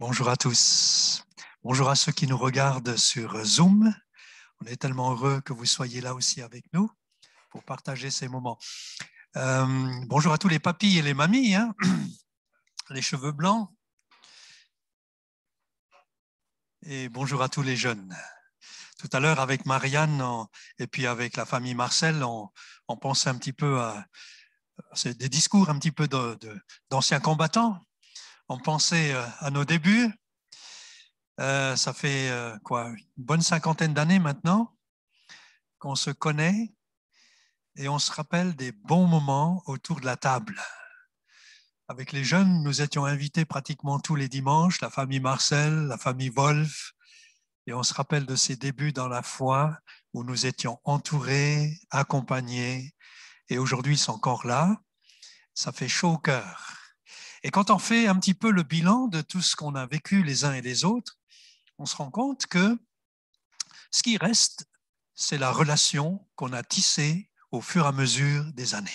Bonjour à tous. Bonjour à ceux qui nous regardent sur Zoom. On est tellement heureux que vous soyez là aussi avec nous pour partager ces moments. Euh, bonjour à tous les papis et les mamies, hein. les cheveux blancs. Et bonjour à tous les jeunes. Tout à l'heure, avec Marianne et puis avec la famille Marcel, on, on pensait un petit peu à, des discours un petit peu d'anciens combattants on pensait euh, à nos débuts. Euh, ça fait euh, quoi une bonne cinquantaine d'années maintenant qu'on se connaît et on se rappelle des bons moments autour de la table. Avec les jeunes, nous étions invités pratiquement tous les dimanches, la famille Marcel, la famille Wolf, et on se rappelle de ces débuts dans la foi où nous étions entourés, accompagnés, et aujourd'hui ils sont encore là. Ça fait chaud au cœur. Et quand on fait un petit peu le bilan de tout ce qu'on a vécu les uns et les autres, on se rend compte que ce qui reste, c'est la relation qu'on a tissée au fur et à mesure des années.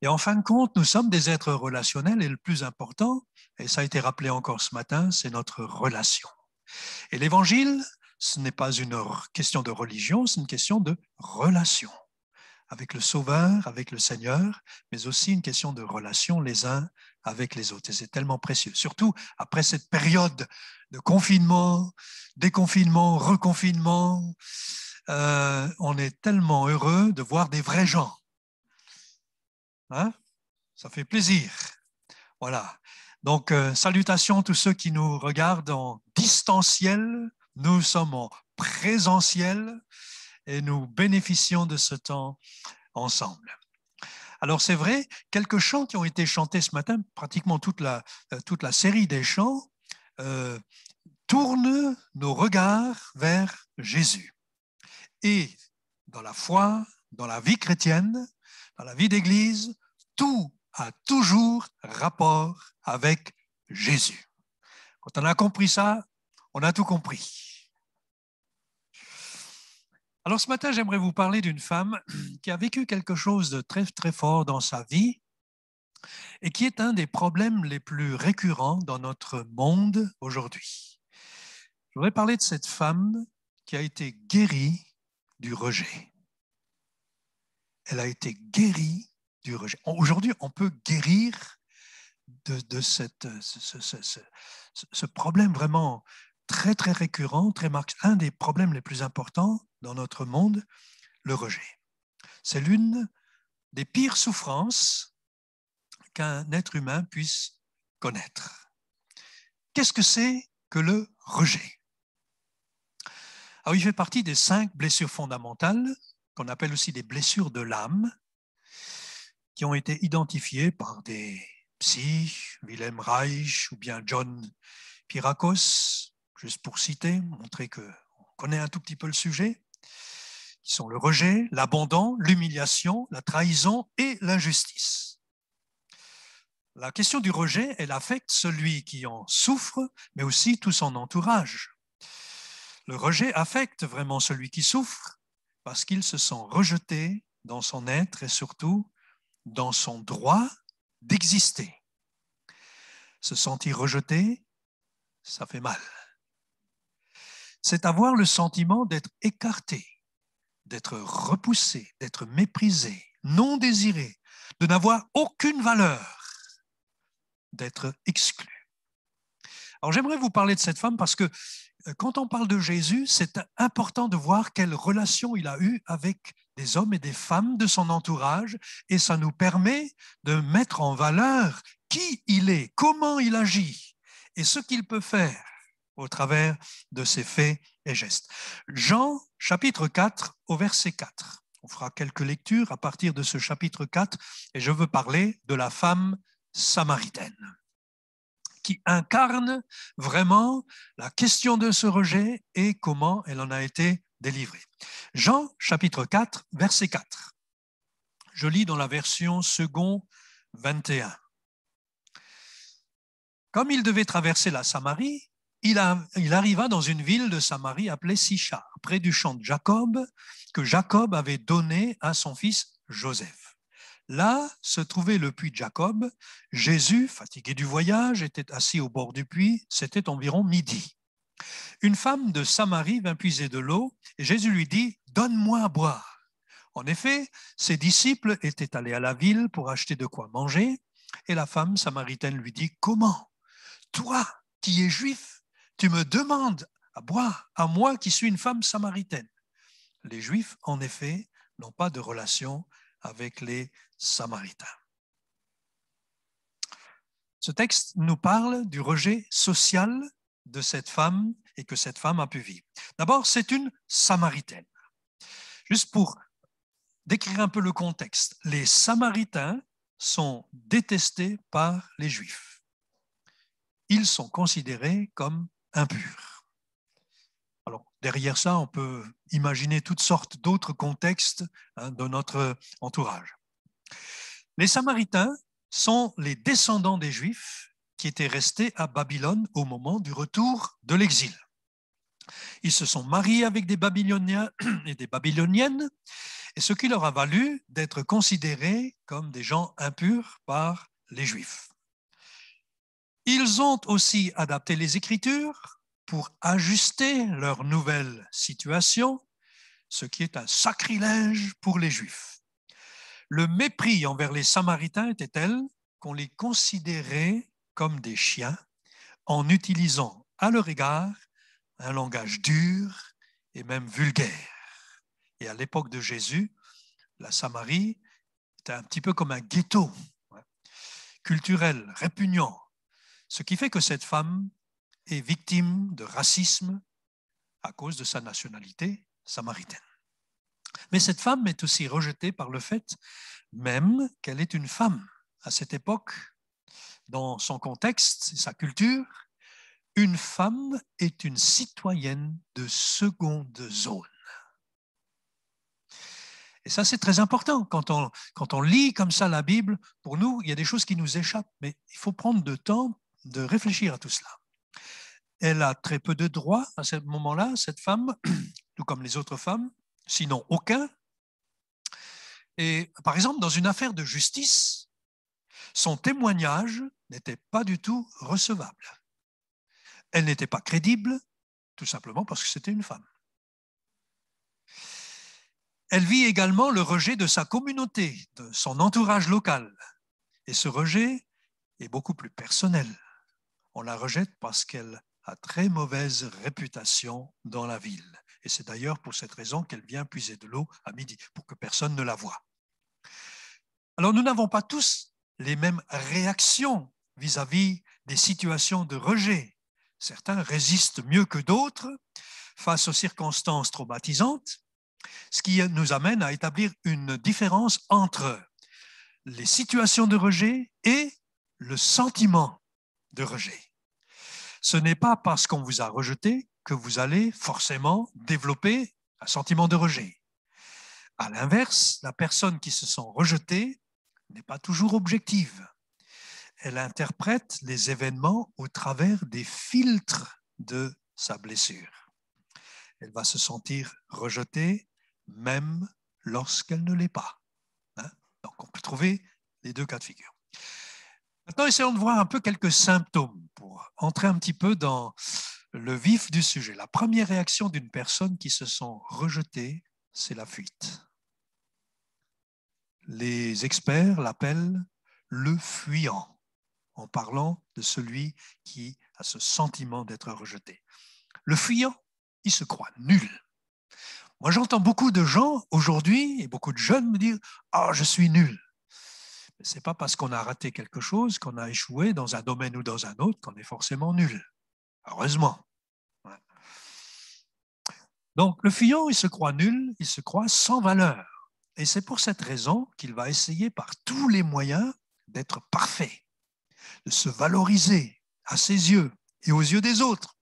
Et en fin de compte, nous sommes des êtres relationnels et le plus important, et ça a été rappelé encore ce matin, c'est notre relation. Et l'évangile, ce n'est pas une question de religion, c'est une question de relation avec le Sauveur, avec le Seigneur, mais aussi une question de relation les uns avec les autres. Et c'est tellement précieux, surtout après cette période de confinement, déconfinement, reconfinement. Euh, on est tellement heureux de voir des vrais gens. Hein Ça fait plaisir. Voilà. Donc, euh, salutations à tous ceux qui nous regardent en distanciel. Nous sommes en présentiel et nous bénéficions de ce temps ensemble. Alors c'est vrai, quelques chants qui ont été chantés ce matin, pratiquement toute la, euh, série des chants, euh, tournent nos regards vers Jésus. Et dans la foi, dans la vie chrétienne, dans la vie d'Église, tout a toujours rapport avec Jésus. Quand on a compris ça, on a tout compris. Alors ce matin, j'aimerais vous parler d'une femme qui a vécu quelque chose de très très fort dans sa vie et qui est un des problèmes les plus récurrents dans notre monde aujourd'hui. Je voudrais parler de cette femme qui a été guérie du rejet. Elle a été guérie du rejet. Aujourd'hui, on peut guérir de, cette, ce, problème vraiment très, très récurrent, très marqué, un des problèmes les plus importants dans notre monde, le rejet. C'est l'une des pires souffrances qu'un être humain puisse connaître. Qu'est-ce que c'est que le rejet Alors, il fait partie des cinq blessures fondamentales, qu'on appelle aussi des blessures de l'âme, qui ont été identifiées par des psy, Wilhelm Reich ou bien John Pirakos, juste pour citer, montrer qu'on connaît un tout petit peu le sujet, qui sont le rejet, l'abandon, l'humiliation, la trahison et l'injustice. La question du rejet, elle affecte celui qui en souffre, mais aussi tout son entourage. Le rejet affecte vraiment celui qui souffre parce qu'il se sent rejeté dans son être et surtout dans son droit d'exister. Se sentir rejeté, ça fait mal c'est avoir le sentiment d'être écarté, d'être repoussé, d'être méprisé, non désiré, de n'avoir aucune valeur, d'être exclu. Alors j'aimerais vous parler de cette femme parce que euh, quand on parle de Jésus, c'est important de voir quelle relation il a eue avec des hommes et des femmes de son entourage, et ça nous permet de mettre en valeur qui il est, comment il agit et ce qu'il peut faire au travers de ses faits et gestes. Jean chapitre 4 au verset 4. On fera quelques lectures à partir de ce chapitre 4 et je veux parler de la femme samaritaine qui incarne vraiment la question de ce rejet et comment elle en a été délivrée. Jean chapitre 4 verset 4. Je lis dans la version second 21. Comme il devait traverser la Samarie, il, arriva dans une ville de Samarie appelée Sichar, près du champ de Jacob, que Jacob avait donné à son fils Joseph. Là se trouvait le puits de Jacob. Jésus, fatigué du voyage, était assis au bord du puits. C'était environ midi. Une femme de Samarie vint puiser de l'eau, et Jésus lui dit, Donne-moi à boire. En effet, ses disciples étaient allés à la ville pour acheter de quoi manger, et la femme samaritaine lui dit, Comment Toi qui es juif, tu me demandes à boire à moi qui suis une femme samaritaine. Les Juifs, en effet, n'ont pas de relation avec les Samaritains. Ce texte nous parle du rejet social de cette femme et que cette femme a pu vivre. D'abord, c'est une Samaritaine. Juste pour décrire un peu le contexte, les Samaritains sont détestés par les Juifs. Ils sont considérés comme Impurs. Alors, derrière ça, on peut imaginer toutes sortes d'autres contextes hein, de notre entourage. Les Samaritains sont les descendants des Juifs qui étaient restés à Babylone au moment du retour de l'exil. Ils se sont mariés avec des Babyloniens et des Babyloniennes, et ce qui leur a valu d'être considérés comme des gens impurs par les Juifs. Ils ont aussi adapté les Écritures pour ajuster leur nouvelle situation, ce qui est un sacrilège pour les Juifs. Le mépris envers les Samaritains était tel qu'on les considérait comme des chiens en utilisant à leur égard un langage dur et même vulgaire. Et à l'époque de Jésus, la Samarie était un petit peu comme un ghetto culturel répugnant ce qui fait que cette femme est victime de racisme à cause de sa nationalité samaritaine. Mais cette femme est aussi rejetée par le fait même qu'elle est une femme. À cette époque, dans son contexte sa culture, une femme est une citoyenne de seconde zone. Et ça, c'est très important. Quand on, lit comme ça la Bible, pour nous, il y a des choses qui nous échappent, mais il faut prendre de temps de réfléchir à tout cela. Elle a très peu de droits à ce moment-là, cette femme, tout comme les autres femmes, sinon aucun. Et par exemple, dans une affaire de justice, son témoignage n'était pas du tout recevable. Elle n'était pas crédible, tout simplement parce que c'était une femme. Elle vit également le rejet de sa communauté, de son entourage local. Et ce rejet est beaucoup plus personnel on la rejette parce qu'elle a très mauvaise réputation dans la ville. Et c'est d'ailleurs pour cette raison qu'elle vient puiser de l'eau à midi, pour que personne ne la voie. Alors nous n'avons pas tous les mêmes réactions vis-à-vis des situations de rejet. Certains résistent mieux que d'autres face aux circonstances traumatisantes, ce qui nous amène à établir une différence entre les situations de rejet et le sentiment de rejet. Ce n'est pas parce qu'on vous a rejeté que vous allez forcément développer un sentiment de rejet. À l'inverse, la personne qui se sent rejetée n'est pas toujours objective. Elle interprète les événements au travers des filtres de sa blessure. Elle va se sentir rejetée même lorsqu'elle ne l'est pas. Hein. Donc on peut trouver les deux cas de figure. Maintenant, essayons de voir un peu quelques symptômes pour entrer un petit peu dans le vif du sujet. La première réaction d'une personne qui se sent rejetée, c'est la fuite. Les experts l'appellent le fuyant, en parlant de celui qui a ce sentiment d'être rejeté. Le fuyant, il se croit nul. Moi, j'entends beaucoup de gens aujourd'hui et beaucoup de jeunes me dire Ah, je suis nul n'est pas parce qu'on a raté quelque chose, qu'on a échoué dans un domaine ou dans un autre, qu'on est forcément nul. Heureusement. Donc le fuyant, il se croit nul, il se croit sans valeur. Et c'est pour cette raison qu'il va essayer par tous les moyens d'être parfait, de se valoriser à ses yeux et aux yeux des autres.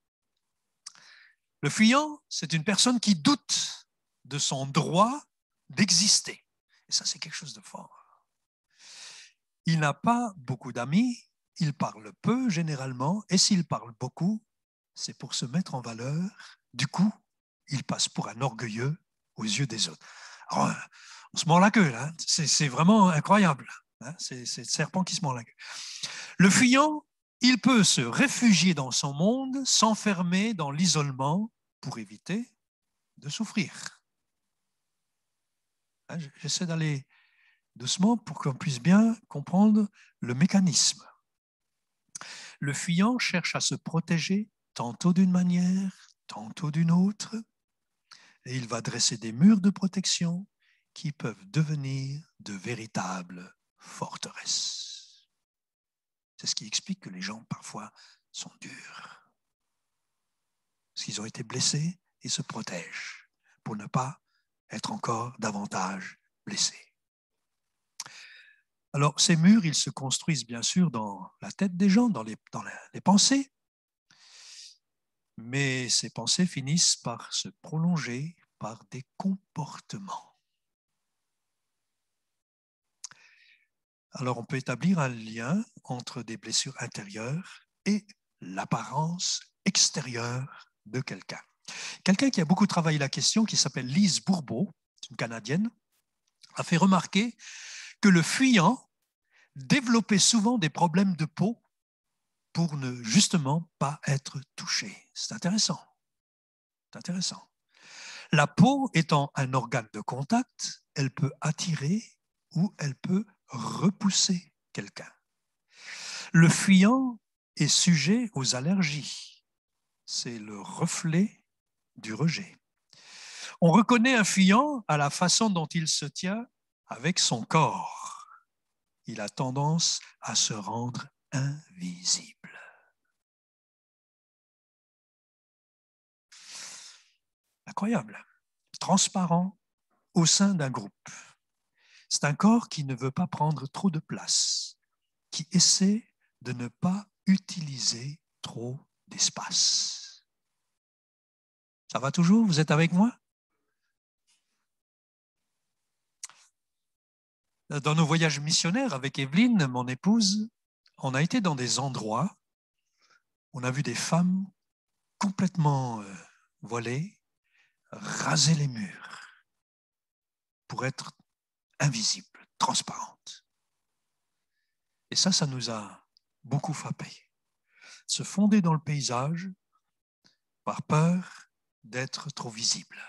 Le fuyant, c'est une personne qui doute de son droit d'exister. Et ça, c'est quelque chose de fort. Il n'a pas beaucoup d'amis, il parle peu généralement, et s'il parle beaucoup, c'est pour se mettre en valeur. Du coup, il passe pour un orgueilleux aux yeux des autres. Alors, euh, on se mord la queue, hein. C'est vraiment incroyable. Hein. Hein, c'est le serpent qui se mord la queue. Le fuyant, il peut se réfugier dans son monde, s'enfermer dans l'isolement pour éviter de souffrir. J'essaie d'aller doucement pour qu'on puisse bien comprendre le mécanisme. Le fuyant cherche à se protéger tantôt d'une manière, tantôt d'une autre, et il va dresser des murs de protection qui peuvent devenir de véritables forteresses. C'est ce qui explique que les gens parfois sont durs, S'ils ont été blessés ils se protègent pour ne pas être encore davantage blessés. Alors ces murs, ils se construisent bien sûr dans la tête des gens, dans les, pensées, mais ces pensées finissent par se prolonger par des comportements. Alors on peut établir un lien entre des blessures intérieures et l'apparence extérieure de quelqu'un. Quelqu'un qui a beaucoup travaillé la question, qui s'appelle Lise Bourbeau, une Canadienne, a fait remarquer que le fuyant développait souvent des problèmes de peau pour ne justement pas être touché. C'est intéressant. C'est intéressant. La peau étant un organe de contact, elle peut attirer ou elle peut repousser quelqu'un. Le fuyant est sujet aux allergies. C'est le reflet du rejet. On reconnaît un fuyant à la façon dont il se tient avec son corps, il a tendance à se rendre invisible. Incroyable. Transparent au sein d'un groupe. C'est un corps qui ne veut pas prendre trop de place, qui essaie de ne pas utiliser trop d'espace. Ça va toujours Vous êtes avec moi dans nos voyages missionnaires avec Evelyne, mon épouse, on a été dans des endroits, on a vu des femmes complètement euh, voilées, raser les murs pour être invisibles, transparentes. Et ça, ça nous a beaucoup frappé. Se fonder dans le paysage par peur d'être trop visible.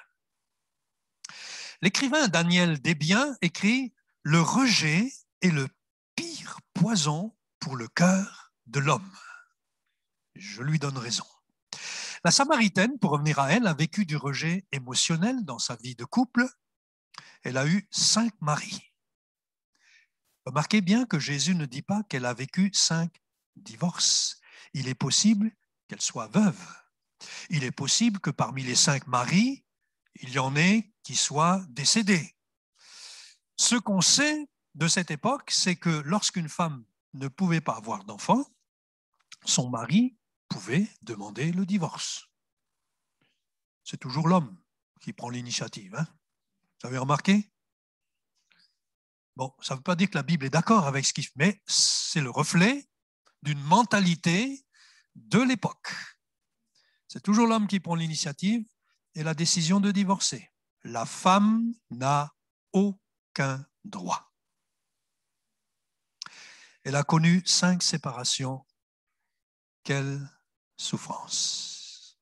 L'écrivain Daniel Desbiens écrit le rejet est le pire poison pour le cœur de l'homme. Je lui donne raison. La Samaritaine, pour revenir à elle, a vécu du rejet émotionnel dans sa vie de couple. Elle a eu cinq maris. Remarquez bien que Jésus ne dit pas qu'elle a vécu cinq divorces. Il est possible qu'elle soit veuve. Il est possible que parmi les cinq maris, il y en ait qui soient décédés. Ce qu'on sait de cette époque, c'est que lorsqu'une femme ne pouvait pas avoir d'enfant, son mari pouvait demander le divorce. C'est toujours l'homme qui prend l'initiative. Hein. Vous avez remarqué Bon, ça ne veut pas dire que la Bible est d'accord avec ce qu'il fait, mais c'est le reflet d'une mentalité de l'époque. C'est toujours l'homme qui prend l'initiative et la décision de divorcer. La femme n'a aucun aucun droit. Elle a connu cinq séparations. Quelle souffrance.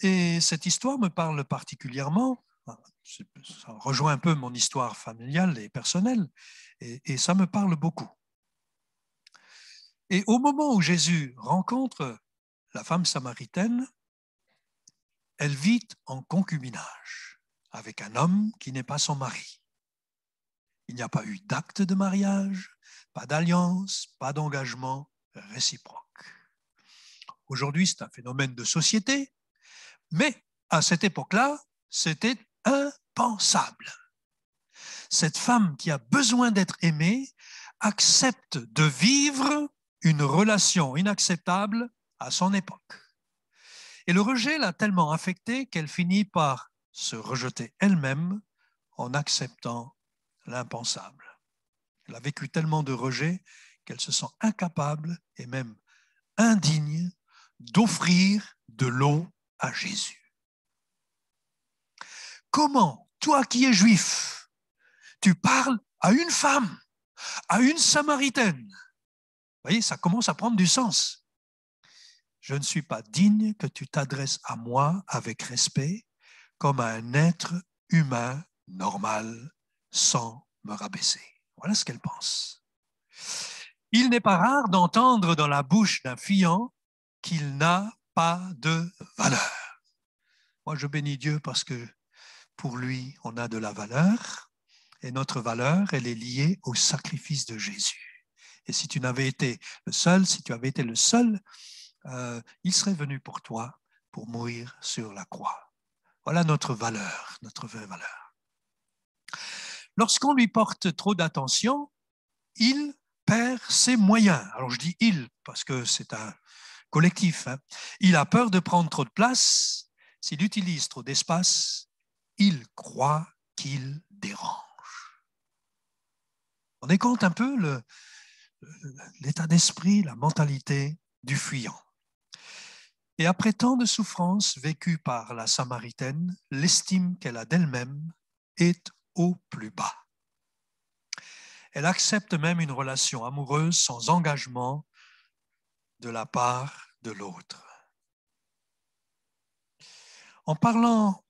Et cette histoire me parle particulièrement. Ça rejoint un peu mon histoire familiale et personnelle, et, et ça me parle beaucoup. Et au moment où Jésus rencontre la femme samaritaine, elle vit en concubinage avec un homme qui n'est pas son mari. Il n'y a pas eu d'acte de mariage, pas d'alliance, pas d'engagement réciproque. Aujourd'hui, c'est un phénomène de société, mais à cette époque-là, c'était impensable. Cette femme qui a besoin d'être aimée accepte de vivre une relation inacceptable à son époque. Et le rejet l'a tellement affectée qu'elle finit par se rejeter elle-même en acceptant l'impensable. Elle a vécu tellement de rejets qu'elle se sent incapable et même indigne d'offrir de l'eau à Jésus. Comment, toi qui es juif, tu parles à une femme, à une samaritaine Vous voyez, ça commence à prendre du sens. Je ne suis pas digne que tu t'adresses à moi avec respect comme un être humain normal sans me rabaisser. Voilà ce qu'elle pense. Il n'est pas rare d'entendre dans la bouche d'un fuyant qu'il n'a pas de valeur. Moi, je bénis Dieu parce que pour lui, on a de la valeur. Et notre valeur, elle est liée au sacrifice de Jésus. Et si tu n'avais été le seul, si tu avais été le seul, euh, il serait venu pour toi pour mourir sur la croix. Voilà notre valeur, notre vraie valeur. Lorsqu'on lui porte trop d'attention, il perd ses moyens. Alors je dis il parce que c'est un collectif. Hein. Il a peur de prendre trop de place. S'il utilise trop d'espace, il croit qu'il dérange. On est compte un peu l'état d'esprit, la mentalité du fuyant. Et après tant de souffrances vécues par la Samaritaine, l'estime qu'elle a d'elle-même est au plus bas. Elle accepte même une relation amoureuse sans engagement de la part de l'autre. En parlant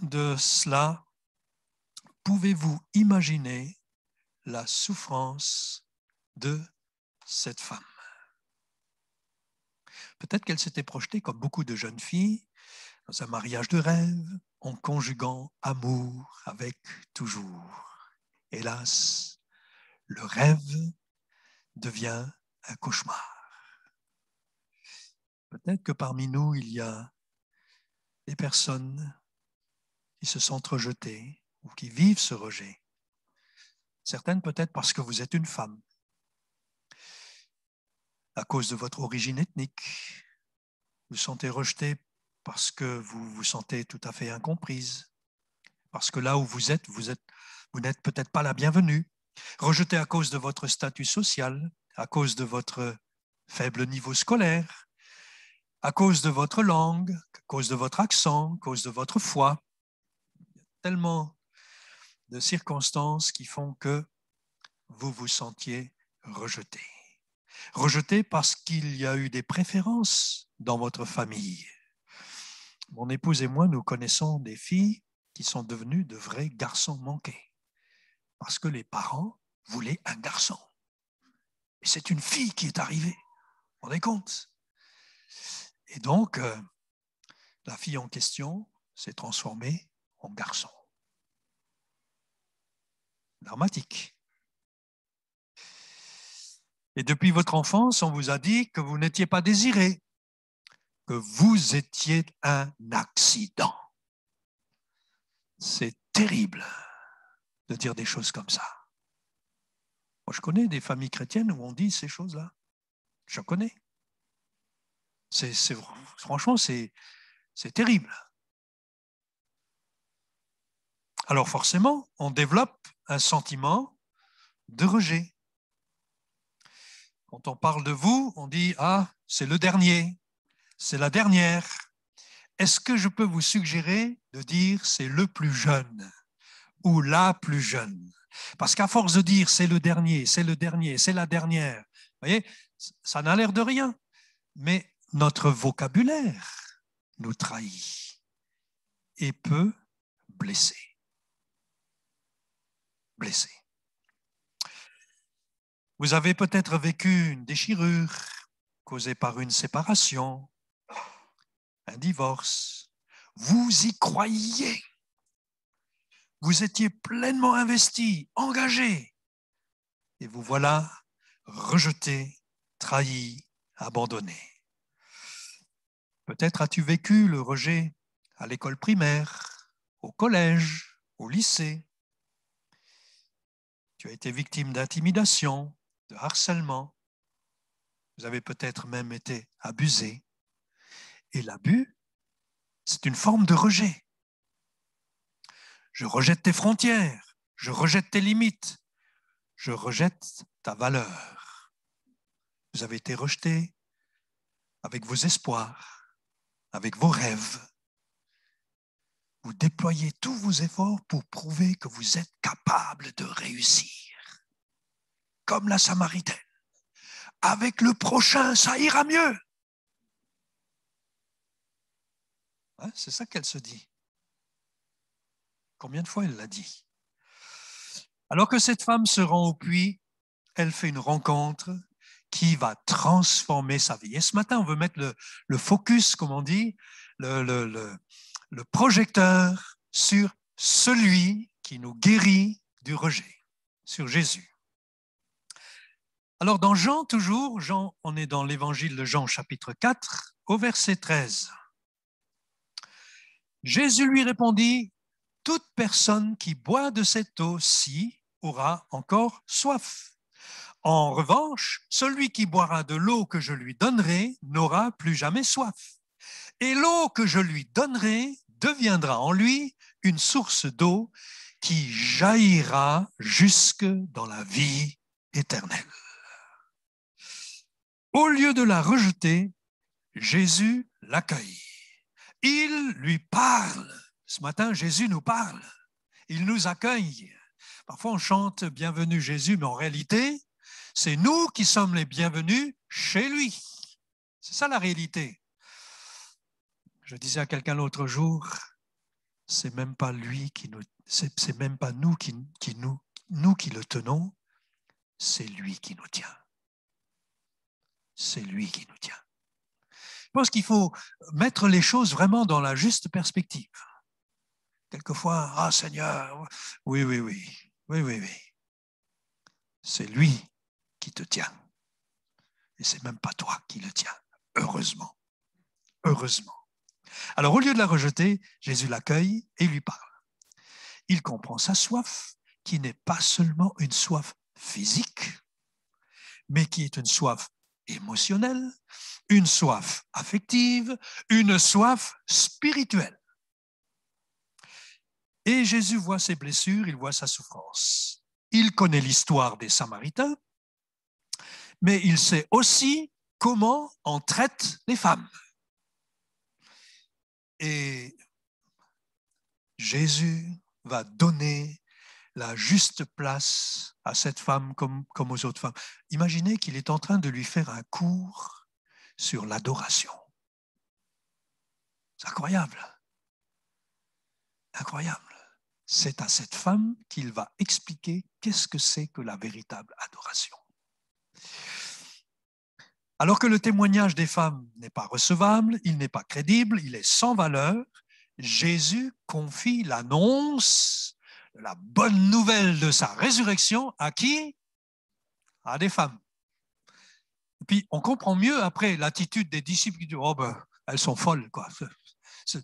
de cela, pouvez-vous imaginer la souffrance de cette femme Peut-être qu'elle s'était projetée, comme beaucoup de jeunes filles, dans un mariage de rêve, en conjuguant amour avec toujours. Hélas, le rêve devient un cauchemar. Peut-être que parmi nous, il y a des personnes qui se sentent rejetées ou qui vivent ce rejet. Certaines peut-être parce que vous êtes une femme, à cause de votre origine ethnique. Vous sentez rejeté parce que vous vous sentez tout à fait incomprise, parce que là où vous êtes, vous êtes, vous n'êtes peut-être pas la bienvenue. Rejeté à cause de votre statut social, à cause de votre faible niveau scolaire, à cause de votre langue, à cause de votre accent, à cause de votre foi. Il y a tellement de circonstances qui font que vous vous sentiez rejeté. Rejeté parce qu'il y a eu des préférences dans votre famille. Mon épouse et moi, nous connaissons des filles qui sont devenues de vrais garçons manqués parce que les parents voulaient un garçon. Et c'est une fille qui est arrivée. on est compte Et donc, euh, la fille en question s'est transformée en garçon. Dramatique. Et depuis votre enfance, on vous a dit que vous n'étiez pas désiré, que vous étiez un accident. C'est terrible de dire des choses comme ça. Moi, je connais des familles chrétiennes où on dit ces choses-là. Je connais. franchement, c'est terrible. Alors forcément, on développe un sentiment de rejet. Quand on parle de vous, on dit Ah, c'est le dernier, c'est la dernière. Est-ce que je peux vous suggérer de dire c'est le plus jeune ou la plus jeune Parce qu'à force de dire c'est le dernier, c'est le dernier, c'est la dernière, vous voyez, ça n'a l'air de rien. Mais notre vocabulaire nous trahit et peut blesser. Blesser. Vous avez peut-être vécu une déchirure causée par une séparation, un divorce. Vous y croyez. Vous étiez pleinement investi, engagé. Et vous voilà rejeté, trahi, abandonné. Peut-être as-tu vécu le rejet à l'école primaire, au collège, au lycée. Tu as été victime d'intimidation, de harcèlement, vous avez peut-être même été abusé. Et l'abus, c'est une forme de rejet. Je rejette tes frontières, je rejette tes limites, je rejette ta valeur. Vous avez été rejeté avec vos espoirs, avec vos rêves. Vous déployez tous vos efforts pour prouver que vous êtes capable de réussir comme la Samaritaine. Avec le prochain, ça ira mieux. Hein, c'est ça qu'elle se dit. Combien de fois elle l'a dit Alors que cette femme se rend au puits, elle fait une rencontre qui va transformer sa vie. Et ce matin, on veut mettre le, focus, comme on dit, le projecteur sur celui qui nous guérit du rejet, sur Jésus. Alors dans Jean toujours, Jean, on est dans l'évangile de Jean chapitre 4 au verset 13. Jésus lui répondit, Toute personne qui boit de cette eau-ci aura encore soif. En revanche, celui qui boira de l'eau que je lui donnerai n'aura plus jamais soif. Et l'eau que je lui donnerai deviendra en lui une source d'eau qui jaillira jusque dans la vie éternelle. Au lieu de la rejeter, Jésus l'accueille. Il lui parle. Ce matin, Jésus nous parle. Il nous accueille. Parfois, on chante Bienvenue Jésus, mais en réalité, c'est nous qui sommes les bienvenus chez lui. C'est ça la réalité. Je disais à quelqu'un l'autre jour, c'est même pas lui qui nous, c'est même pas nous qui, nous, nous qui le tenons, c'est lui qui nous tient c'est lui qui nous tient. Je pense qu'il faut mettre les choses vraiment dans la juste perspective. Quelquefois, ah Seigneur, oui, oui, oui, oui, oui, oui. C'est lui qui te tient. Et c'est même pas toi qui le tient, heureusement. Heureusement. Alors au lieu de la rejeter, Jésus l'accueille et lui parle. Il comprend sa soif, qui n'est pas seulement une soif physique, mais qui est une soif émotionnelle, une soif affective, une soif spirituelle. Et Jésus voit ses blessures, il voit sa souffrance. Il connaît l'histoire des Samaritains, mais il sait aussi comment on traite les femmes. Et Jésus va donner la juste place à cette femme comme, aux autres femmes. Imaginez qu'il est en train de lui faire un cours sur l'adoration. C'est incroyable. Incroyable. C'est à cette femme qu'il va expliquer qu'est-ce que c'est que la véritable adoration. Alors que le témoignage des femmes n'est pas recevable, il n'est pas crédible, il est sans valeur, Jésus confie l'annonce la bonne nouvelle de sa résurrection à qui À des femmes. puis on comprend mieux après l'attitude des disciples qui disent Oh ben, elles sont folles, quoi. Ils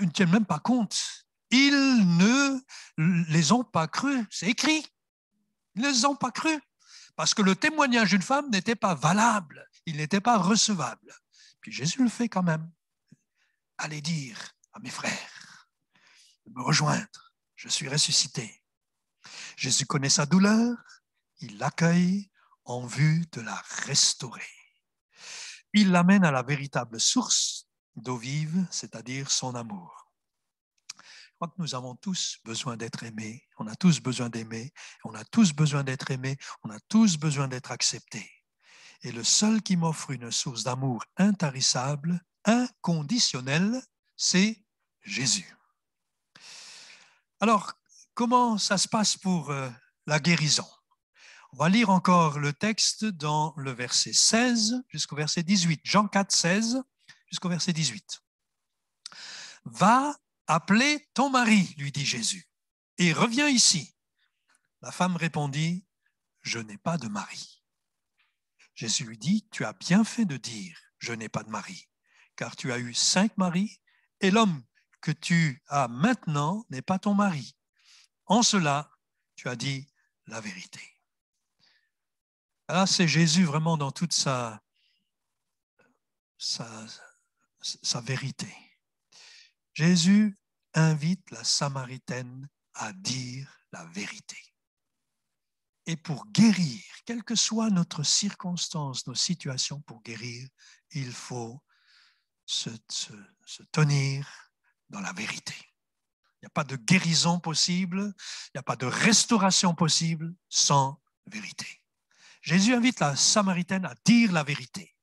ne tiennent même pas compte. Ils ne les ont pas crues, c'est écrit. Ils ne les ont pas crues. Parce que le témoignage d'une femme n'était pas valable, il n'était pas recevable. Puis Jésus le fait quand même. Allez dire à mes frères de me rejoindre je suis ressuscité. Jésus connaît sa douleur, il l'accueille en vue de la restaurer. Il l'amène à la véritable source d'eau vive, c'est-à-dire son amour. Je crois que nous avons tous besoin d'être aimés, on a tous besoin d'aimer, on a tous besoin d'être aimés, on a tous besoin d'être acceptés. Et le seul qui m'offre une source d'amour intarissable, inconditionnelle, c'est Jésus. Alors, comment ça se passe pour euh, la guérison On va lire encore le texte dans le verset 16 jusqu'au verset 18. Jean 4, 16 jusqu'au verset 18. Va appeler ton mari, lui dit Jésus, et reviens ici. La femme répondit, je n'ai pas de mari. Jésus lui dit, tu as bien fait de dire, je n'ai pas de mari, car tu as eu cinq maris, et l'homme que tu as maintenant n'est pas ton mari. En cela, tu as dit la vérité. Là, ah, c'est Jésus vraiment dans toute sa, sa, vérité. Jésus invite la Samaritaine à dire la vérité. Et pour guérir, quelle que soit notre circonstance, nos situations, pour guérir, il faut se tenir dans la vérité. Il n'y a pas de guérison possible, il n'y a pas de restauration possible sans vérité. Jésus invite la Samaritaine à dire la vérité.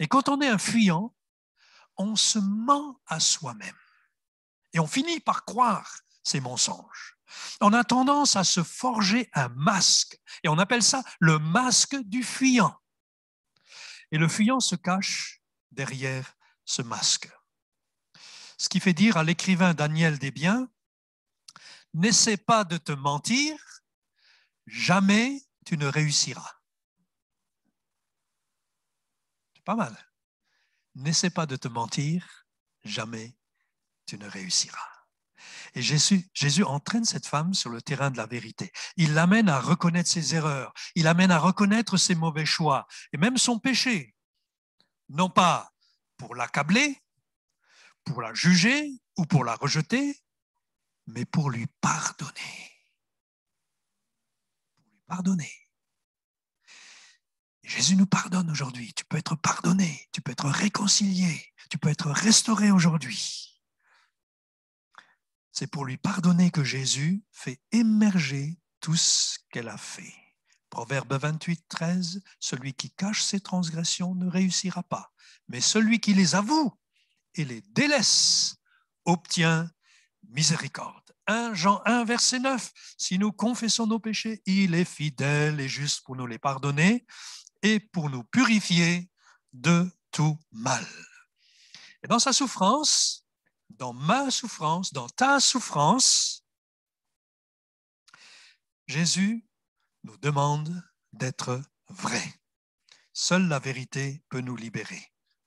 Et quand on est un fuyant, on se ment à soi-même. Et on finit par croire ces mensonges. On a tendance à se forger un masque. Et on appelle ça le masque du fuyant. Et le fuyant se cache derrière ce masque. Ce qui fait dire à l'écrivain Daniel Desbiens, n'essaie pas de te mentir, jamais tu ne réussiras. C'est pas mal. N'essaie pas de te mentir, jamais tu ne réussiras. Et Jésus, Jésus, entraîne cette femme sur le terrain de la vérité. Il l'amène à reconnaître ses erreurs, il l'amène à reconnaître ses mauvais choix et même son péché. Non pas pour l'accabler, pour la juger ou pour la rejeter, mais pour lui pardonner. Pour lui pardonner. Jésus nous pardonne aujourd'hui. Tu peux être pardonné, tu peux être réconcilié, tu peux être restauré aujourd'hui. C'est pour lui pardonner que Jésus fait émerger tout ce qu'elle a fait. Proverbe 28, 13, Celui qui cache ses transgressions ne réussira pas, mais celui qui les avoue et les délaisse, obtient miséricorde. 1 Jean 1, verset 9. Si nous confessons nos péchés, il est fidèle et juste pour nous les pardonner et pour nous purifier de tout mal. Et dans sa souffrance, dans ma souffrance, dans ta souffrance, Jésus nous demande d'être vrai. Seule la vérité peut nous libérer.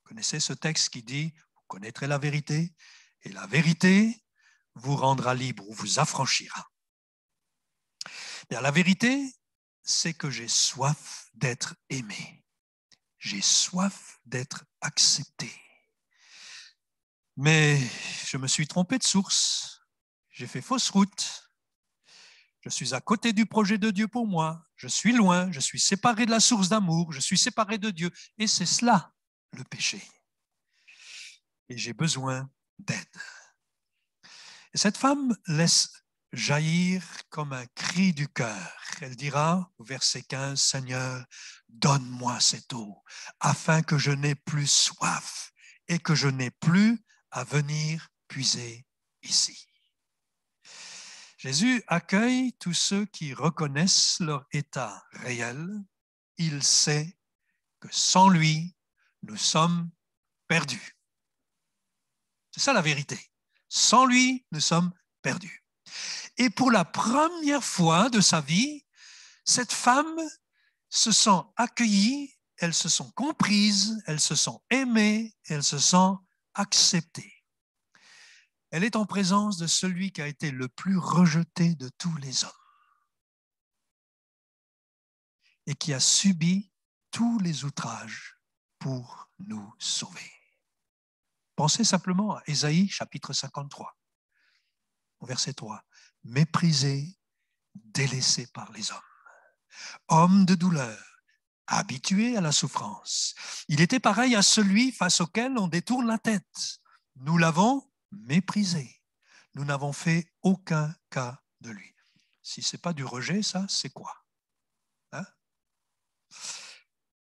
Vous connaissez ce texte qui dit connaîtrez la vérité, et la vérité vous rendra libre ou vous affranchira. la vérité, c'est que j'ai soif d'être aimé. J'ai soif d'être accepté. Mais je me suis trompé de source. J'ai fait fausse route. Je suis à côté du projet de Dieu pour moi. Je suis loin. Je suis séparé de la source d'amour. Je suis séparé de Dieu. Et c'est cela, le péché j'ai besoin d'aide. Et cette femme laisse jaillir comme un cri du cœur. Elle dira au verset 15, Seigneur, donne-moi cette eau, afin que je n'ai plus soif et que je n'ai plus à venir puiser ici. Jésus accueille tous ceux qui reconnaissent leur état réel. Il sait que sans lui, nous sommes perdus. C'est ça la vérité. Sans lui, nous sommes perdus. Et pour la première fois de sa vie, cette femme se sent accueillie, elle se sent comprise, elle se sent aimée, elle se sent acceptée. Elle est en présence de celui qui a été le plus rejeté de tous les hommes et qui a subi tous les outrages pour nous sauver. Pensez simplement à Ésaïe chapitre 53, verset 3. Méprisé, délaissé par les hommes, homme de douleur, habitué à la souffrance. Il était pareil à celui face auquel on détourne la tête. Nous l'avons méprisé. Nous n'avons fait aucun cas de lui. Si ce n'est pas du rejet, ça, c'est quoi hein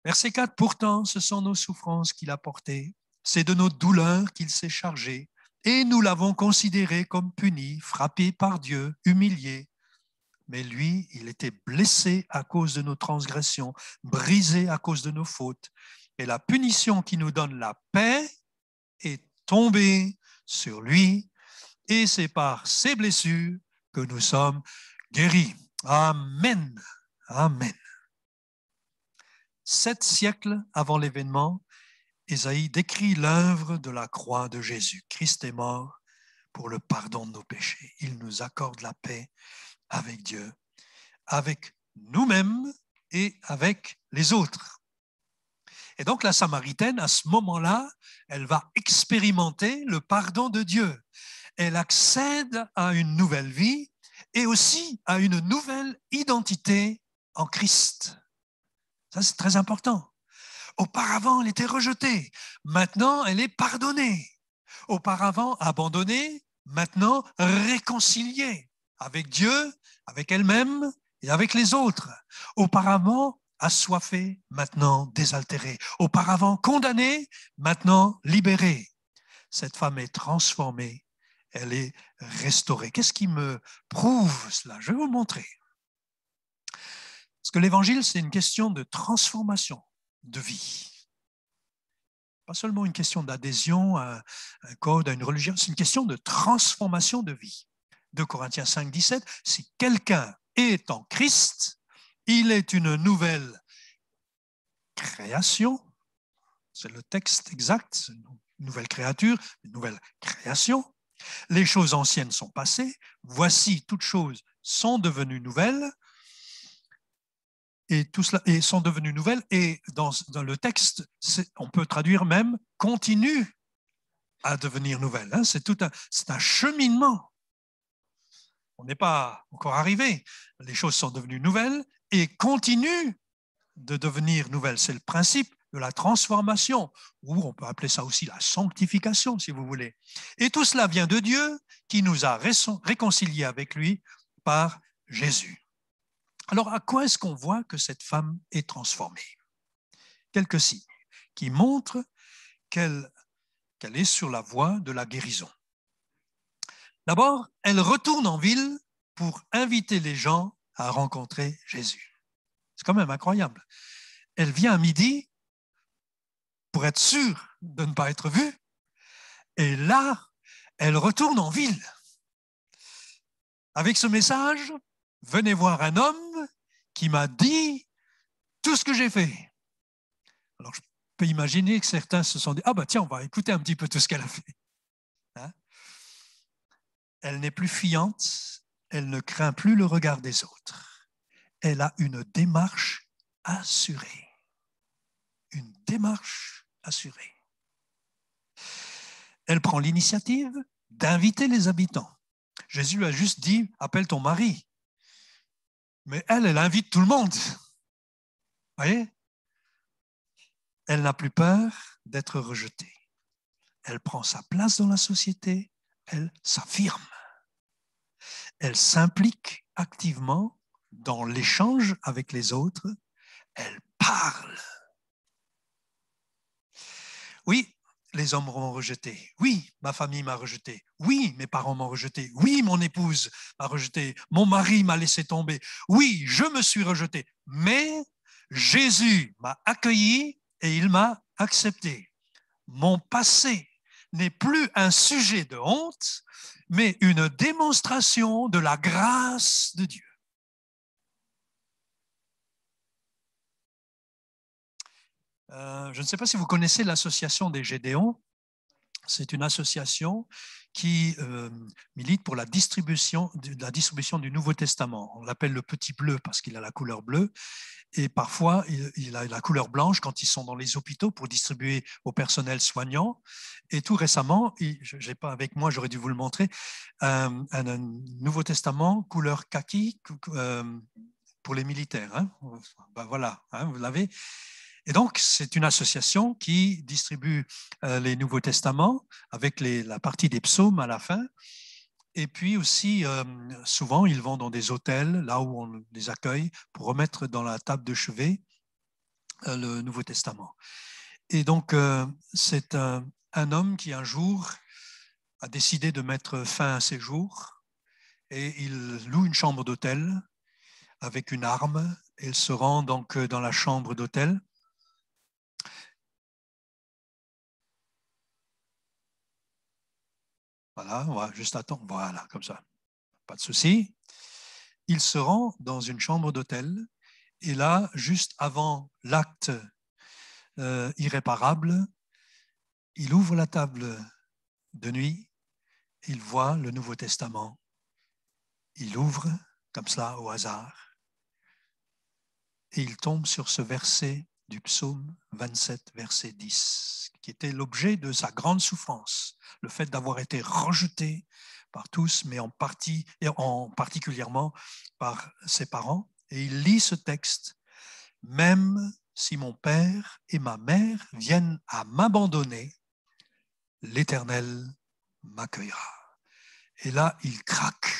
Verset 4, pourtant, ce sont nos souffrances qu'il a portées c'est de nos douleurs qu'il s'est chargé, et nous l'avons considéré comme puni, frappé par Dieu, humilié. Mais lui, il était blessé à cause de nos transgressions, brisé à cause de nos fautes. Et la punition qui nous donne la paix est tombée sur lui, et c'est par ses blessures que nous sommes guéris. Amen. Amen. Sept siècles avant l'événement, Ésaïe décrit l'œuvre de la croix de Jésus. Christ est mort pour le pardon de nos péchés. Il nous accorde la paix avec Dieu, avec nous-mêmes et avec les autres. Et donc la Samaritaine, à ce moment-là, elle va expérimenter le pardon de Dieu. Elle accède à une nouvelle vie et aussi à une nouvelle identité en Christ. Ça, c'est très important. Auparavant, elle était rejetée. Maintenant, elle est pardonnée. Auparavant, abandonnée. Maintenant, réconciliée avec Dieu, avec elle-même et avec les autres. Auparavant, assoiffée. Maintenant, désaltérée. Auparavant, condamnée. Maintenant, libérée. Cette femme est transformée. Elle est restaurée. Qu'est-ce qui me prouve cela Je vais vous montrer. Parce que l'évangile, c'est une question de transformation de vie. Pas seulement une question d'adhésion à un code, à une religion, c'est une question de transformation de vie. De Corinthiens 5, 17, si quelqu'un est en Christ, il est une nouvelle création. C'est le texte exact, une nouvelle créature, une nouvelle création. Les choses anciennes sont passées, voici toutes choses sont devenues nouvelles et tout cela et sont devenues nouvelles. Et dans, le texte, on peut traduire même continue à devenir nouvelle. Hein, c'est tout un, c'est un cheminement. On n'est pas encore arrivé. Les choses sont devenues nouvelles et continuent de devenir nouvelles. C'est le principe de la transformation, ou on peut appeler ça aussi la sanctification, si vous voulez. Et tout cela vient de Dieu qui nous a réconciliés avec lui par Jésus. Alors, à quoi est-ce qu'on voit que cette femme est transformée Quelques signes qui montrent qu'elle est sur la voie de la guérison. D'abord, elle retourne en ville pour inviter les gens à rencontrer Jésus. C'est quand même incroyable. Elle vient à midi pour être sûre de ne pas être vue. Et là, elle retourne en ville. Avec ce message, venez voir un homme qui m'a dit tout ce que j'ai fait. Alors, je peux imaginer que certains se sont dit, ah bah ben, tiens, on va écouter un petit peu tout ce qu'elle a fait. Hein? Elle n'est plus fuyante, elle ne craint plus le regard des autres. Elle a une démarche assurée. Une démarche assurée. Elle prend l'initiative d'inviter les habitants. Jésus a juste dit, appelle ton mari. Mais elle, elle invite tout le monde. Vous voyez Elle n'a plus peur d'être rejetée. Elle prend sa place dans la société, elle s'affirme. Elle s'implique activement dans l'échange avec les autres, elle parle. Oui, les hommes m'ont rejeté. Oui, ma famille m'a rejeté. Oui, mes parents m'ont rejeté. Oui, mon épouse m'a rejeté. Mon mari m'a laissé tomber. Oui, je me suis rejeté. Mais Jésus m'a accueilli et il m'a accepté. Mon passé n'est plus un sujet de honte, mais une démonstration de la grâce de Dieu. Euh, je ne sais pas si vous connaissez l'association des Gédéons. C'est une association qui euh, milite pour la distribution, la distribution du Nouveau Testament. On l'appelle le petit bleu parce qu'il a la couleur bleue et parfois il, a la couleur blanche quand ils sont dans les hôpitaux pour distribuer au personnel soignant. Et tout récemment, je n'ai pas avec moi, j'aurais dû vous le montrer, euh, un, Nouveau Testament couleur kaki pour les militaires. Hein. Ben voilà, hein, vous l'avez. Et donc, c'est une association qui distribue euh, les Nouveaux Testaments avec la partie des psaumes à la fin. Et puis aussi, euh, souvent, ils vont dans des hôtels, là où on les accueille, pour remettre dans la table de chevet euh, le Nouveau Testament. Et donc, c'est un, un, homme qui un jour a décidé de mettre fin à ses jours et il loue une chambre d'hôtel avec une arme. Il se rend donc dans la chambre d'hôtel Voilà, on va juste attendre. Voilà, comme ça. Pas de souci. Il se rend dans une chambre d'hôtel et là, juste avant l'acte euh, irréparable, il ouvre la table de nuit, il voit le Nouveau Testament, il ouvre comme ça au hasard, et il tombe sur ce verset du psaume 27, verset 10, qui était l'objet de sa grande souffrance, le fait d'avoir été rejeté par tous, mais en, partie, et en particulièrement par ses parents. Et il lit ce texte, même si mon père et ma mère viennent à m'abandonner, l'Éternel m'accueillera. Et là, il craque,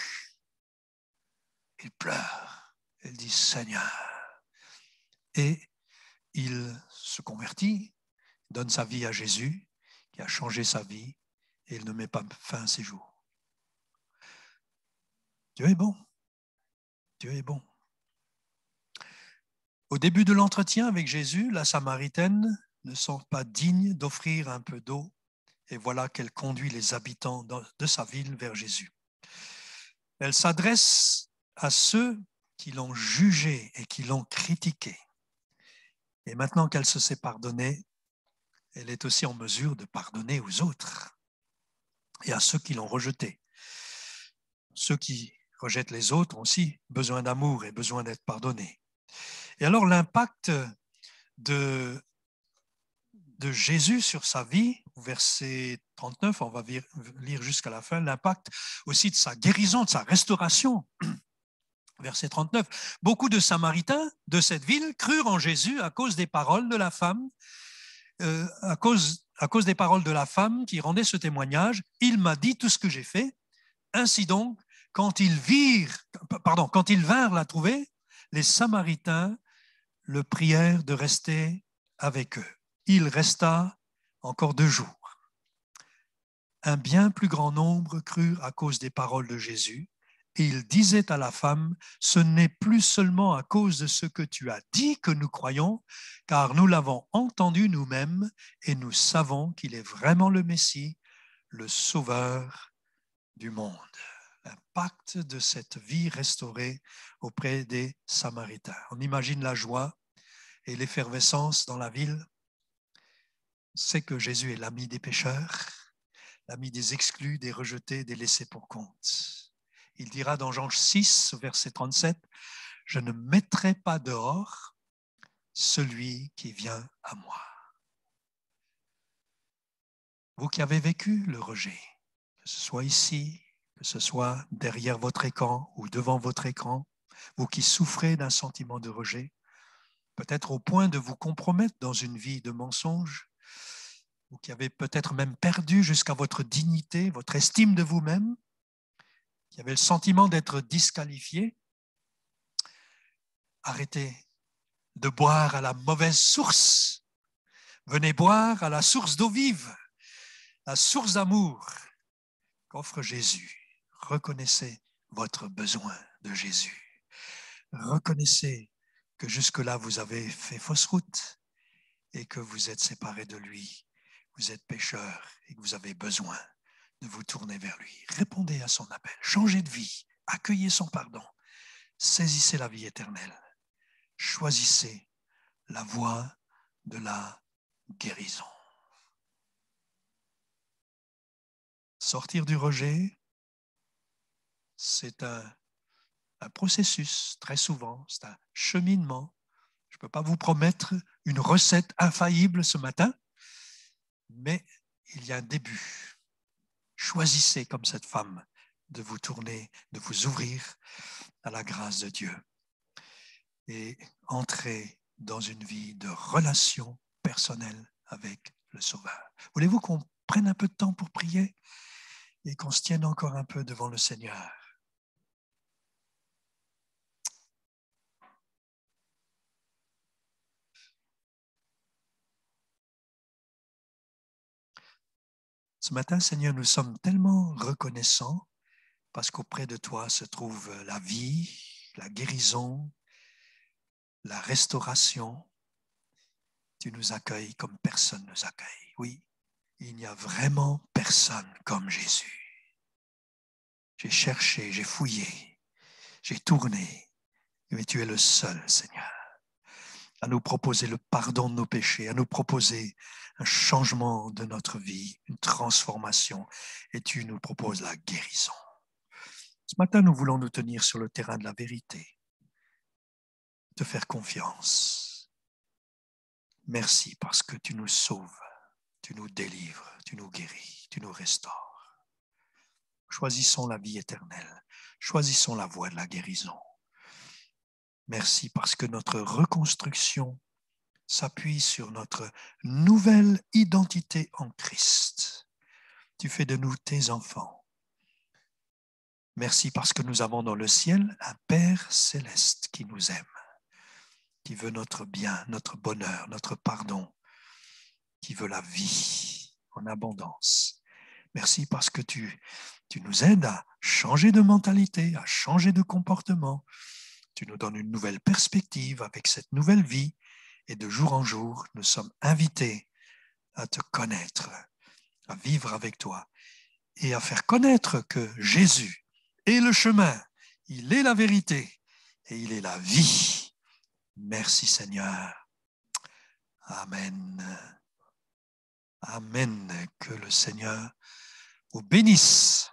il pleure, il dit Seigneur. Et il se convertit, donne sa vie à Jésus, qui a changé sa vie, et il ne met pas fin à ses jours. Dieu est bon. Dieu est bon. Au début de l'entretien avec Jésus, la Samaritaine ne sent pas digne d'offrir un peu d'eau, et voilà qu'elle conduit les habitants de sa ville vers Jésus. Elle s'adresse à ceux qui l'ont jugé et qui l'ont critiqué. Et maintenant qu'elle se sait pardonnée, elle est aussi en mesure de pardonner aux autres et à ceux qui l'ont rejetée. Ceux qui rejettent les autres ont aussi besoin d'amour et besoin d'être pardonnés. Et alors l'impact de, de Jésus sur sa vie, verset 39, on va lire jusqu'à la fin, l'impact aussi de sa guérison, de sa restauration verset 39, beaucoup de Samaritains de cette ville crurent en Jésus à cause des paroles de la femme, euh, à, cause, à cause des paroles de la femme qui rendait ce témoignage. Il m'a dit tout ce que j'ai fait. Ainsi donc, quand ils pardon, quand ils vinrent la trouver, les Samaritains le prièrent de rester avec eux. Il resta encore deux jours. Un bien plus grand nombre crurent à cause des paroles de Jésus il disait à la femme, ce n'est plus seulement à cause de ce que tu as dit que nous croyons, car nous l'avons entendu nous-mêmes et nous savons qu'il est vraiment le Messie, le Sauveur du monde. L'impact de cette vie restaurée auprès des Samaritains. On imagine la joie et l'effervescence dans la ville. C'est que Jésus est l'ami des pécheurs, l'ami des exclus, des rejetés, des laissés pour compte. Il dira dans Jean 6, verset 37, Je ne mettrai pas dehors celui qui vient à moi. Vous qui avez vécu le rejet, que ce soit ici, que ce soit derrière votre écran ou devant votre écran, vous qui souffrez d'un sentiment de rejet, peut-être au point de vous compromettre dans une vie de mensonge, vous qui avez peut-être même perdu jusqu'à votre dignité, votre estime de vous-même, qui avait le sentiment d'être disqualifié, arrêtez de boire à la mauvaise source. Venez boire à la source d'eau vive, la source d'amour qu'offre Jésus. Reconnaissez votre besoin de Jésus. Reconnaissez que jusque-là vous avez fait fausse route et que vous êtes séparé de lui, vous êtes pécheur et que vous avez besoin de vous tourner vers lui. Répondez à son appel. Changez de vie. Accueillez son pardon. Saisissez la vie éternelle. Choisissez la voie de la guérison. Sortir du rejet, c'est un, processus, très souvent, c'est un cheminement. Je ne peux pas vous promettre une recette infaillible ce matin, mais il y a un début. Choisissez comme cette femme de vous tourner, de vous ouvrir à la grâce de Dieu et entrez dans une vie de relation personnelle avec le Sauveur. Voulez-vous qu'on prenne un peu de temps pour prier et qu'on se tienne encore un peu devant le Seigneur Ce matin, Seigneur, nous sommes tellement reconnaissants parce qu'auprès de toi se trouve la vie, la guérison, la restauration. Tu nous accueilles comme personne ne nous accueille. Oui, il n'y a vraiment personne comme Jésus. J'ai cherché, j'ai fouillé, j'ai tourné, mais tu es le seul, Seigneur à nous proposer le pardon de nos péchés, à nous proposer un changement de notre vie, une transformation, et tu nous proposes la guérison. Ce matin, nous voulons nous tenir sur le terrain de la vérité, te faire confiance. Merci parce que tu nous sauves, tu nous délivres, tu nous guéris, tu nous restaures. Choisissons la vie éternelle, choisissons la voie de la guérison. Merci parce que notre reconstruction s'appuie sur notre nouvelle identité en Christ. Tu fais de nous tes enfants. Merci parce que nous avons dans le ciel un Père céleste qui nous aime, qui veut notre bien, notre bonheur, notre pardon, qui veut la vie en abondance. Merci parce que tu, tu nous aides à changer de mentalité, à changer de comportement, tu nous donnes une nouvelle perspective avec cette nouvelle vie et de jour en jour, nous sommes invités à te connaître, à vivre avec toi et à faire connaître que Jésus est le chemin, il est la vérité et il est la vie. Merci Seigneur. Amen. Amen. Que le Seigneur vous bénisse.